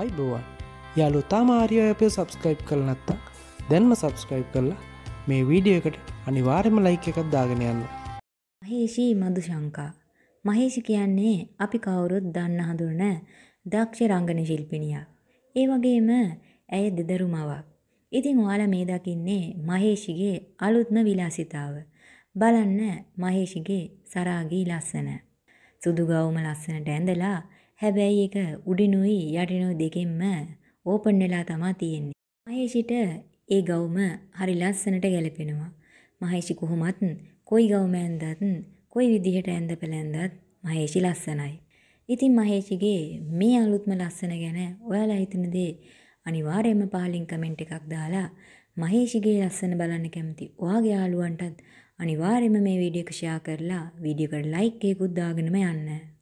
අයිබෝවන් යාලු තාම ආරියප සබස්ක්‍රයිප් කල නැත්තක් දැන්ම සබස්ක්‍රයිප් කරලා මේ වීඩියකට අනිවාර්යම ලයික එකක් දාගෙන යන්න මහේෂී මදු ශංකා මහේෂි කියන්නේ අපි කවුරුත් දන්න හඳුරන දක්ෂ රංගන ශිල්පිනිය ඒ වගේම ඇය දෙදරුමවක් ඉතින් ඔයාලා මේ දකින්නේ මහේෂිගේ අලුත්ම විලාසිතාව බලන්න මහේෂිගේ සරාගී ලස්සන සුදුගවුම ලස්සනට ඇඳලා හැබැයි එක උඩිනුයි යටිනු දෙකෙන්ම ඕපන් වෙලා තමා තියෙන්නේ. මහේෂිට ඒ ගවුම හරි ලස්සනට ගැලපෙනවා. මහේෂි කොහොමත් කොයි ගවුම ඇඳත් කොයි විදිහට ඇඳ පළඳත් මහේෂි ලස්සනයි. ඉතින් මහේෂිගේ මේ අලුත්ම ලස්සන ගැන ඔයාලා හිතන දේ අනිවාර්යයෙන්ම පහලින් කමෙන්ට් එකක් දාලා මහේෂිගේ ලස්සන බලන්න කැමති ඔයාගේ යාළුවන්ටත් අනිවාර්යයෙන්ම මේ වීඩියෝ එක ෂෙයා කරලා වීඩියෝ එකට ලයික් එකකුත් දාගෙනම යන්න.